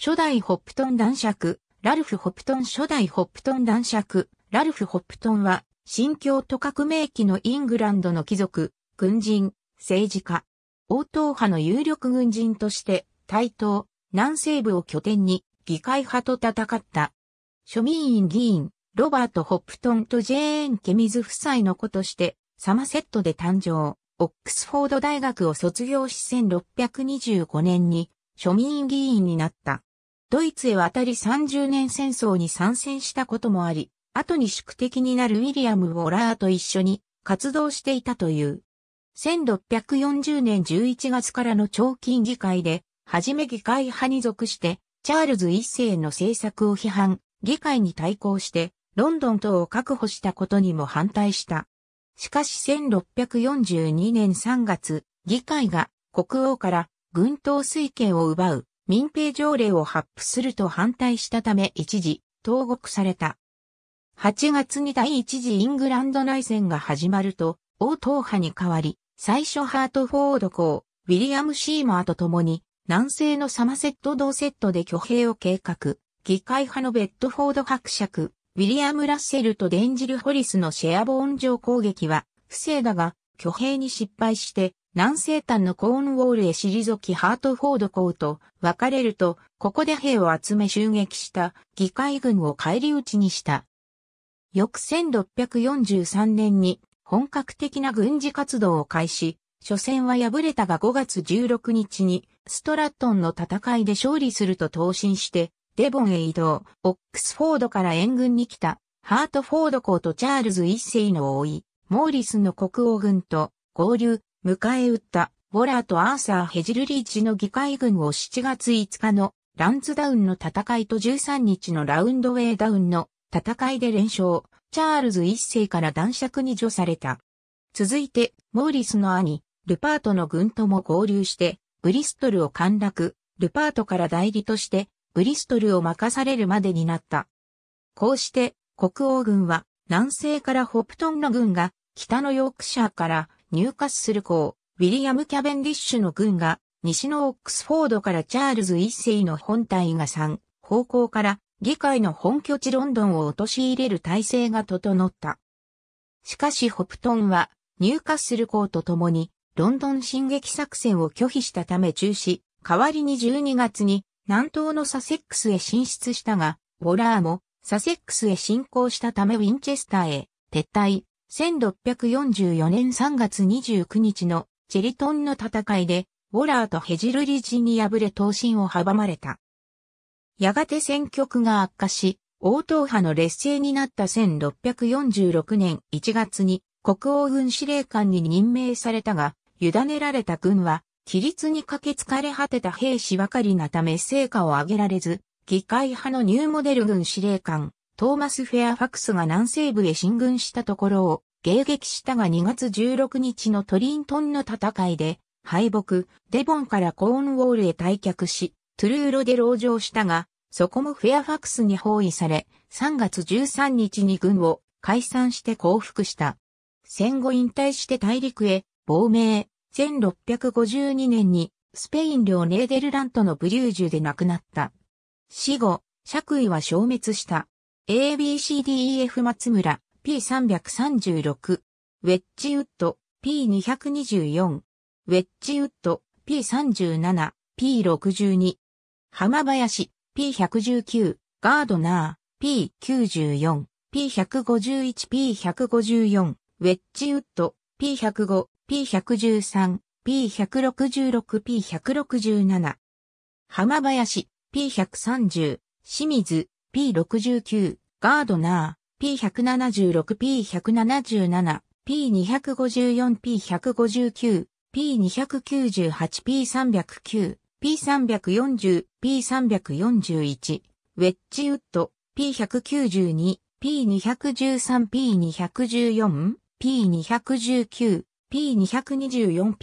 初代ホップトン男爵、ラルフ・ホップトン初代ホップトン男爵、ラルフ・ホップトンは、新教都革命期のイングランドの貴族、軍人、政治家、王党派の有力軍人として、対等、南西部を拠点に、議会派と戦った。庶民院議員、ロバート・ホップトンとジェーン・ケミズ夫妻の子として、サマセットで誕生、オックスフォード大学を卒業し1625年に、庶民議員になった。ドイツへ渡り30年戦争に参戦したこともあり、後に宿敵になるウィリアム・ウォラーと一緒に活動していたという。1640年11月からの長期議会で、はじめ議会派に属して、チャールズ一世の政策を批判、議会に対抗して、ロンドン等を確保したことにも反対した。しかし1642年3月、議会が国王から軍統推権を奪う民兵条例を発布すると反対したため一時、投獄された。8月に第一次イングランド内戦が始まると、王党派に代わり、最初ハートフォード公、ウィリアム・シーマーと共に、南西のサマセット・ドーセットで挙兵を計画、議会派のベッドフォード伯爵、ウィリアム・ラッセルとデンジル・ホリスのシェアボーン城攻撃は、不正だが、挙兵に失敗して、南西端のコーンウォールへ退きハートフォード校と別れると、ここで兵を集め襲撃した議会軍を返り討ちにした。翌1643年に本格的な軍事活動を開始、初戦は敗れたが5月16日にストラットンの戦いで勝利すると投進して、デボンへ移動、オックスフォードから援軍に来た、ハートフォード港とチャールズ一世の王い、モーリスの国王軍と合流、迎え撃った、ウォラーとアーサー・ヘジルリーチの議会軍を7月5日のランズダウンの戦いと13日のラウンドウェイダウンの戦いで連勝、チャールズ一世から男爵に除された。続いて、モーリスの兄、ルパートの軍とも合流して、ブリストルを陥落、ルパートから代理として、ブリストルを任されるまでになった。こうして、国王軍は、南西からホプトンの軍が、北のヨークシャーから、ニューカッスル公、ウィリアム・キャベンディッシュの軍が、西のオックスフォードからチャールズ一世の本体が3方向から議会の本拠地ロンドンを陥れる体制が整った。しかしホプトンは入荷する校と共にロンドン進撃作戦を拒否したため中止、代わりに12月に南東のサセックスへ進出したが、ボラーもサセックスへ侵攻したためウィンチェスターへ撤退、1644年3月29日のチェリトンの戦いで、ウォラーとヘジルリジに敗れ闘進を阻まれた。やがて戦局が悪化し、王党派の劣勢になった1646年1月に国王軍司令官に任命されたが、委ねられた軍は、規律に駆けつかれ果てた兵士ばかりなため成果を上げられず、議会派のニューモデル軍司令官、トーマス・フェアファクスが南西部へ進軍したところを迎撃したが2月16日のトリントンの戦いで敗北、デボンからコーンウォールへ退却し、トゥルーロで籠城したが、そこもフェアファクスに包囲され、3月13日に軍を解散して降伏した。戦後引退して大陸へ亡命、1652年にスペイン領ネーデルラントのブリュージュで亡くなった。死後、爵位は消滅した。ABCDEF 松村 P336 ウェッジウッド P224 ウェッジウッド P37 P62 浜林 P119 ガードナー P94 P151 P154 ウェッジウッド P105 P113 P166 P167 浜林 P130 清水 P69、ガードナー、P176、P177、P254、P159、P298、P309、P340、P341、ウェッジウッド、P192、P213、P214、P219、P224、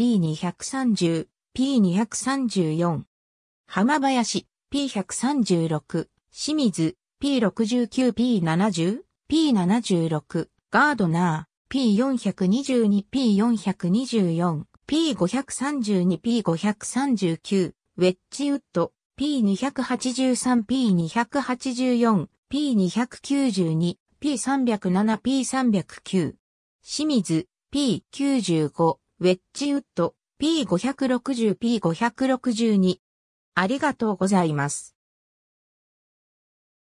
P230、P234。浜林、P136、清水、P69、P70、P76、ガードナー、P422、P424、P532、P539、ウェッジウッド、P283、P284、P292、P307、P309。清水、P95、ウェッジウッド、P560、P562。ありがとうございます。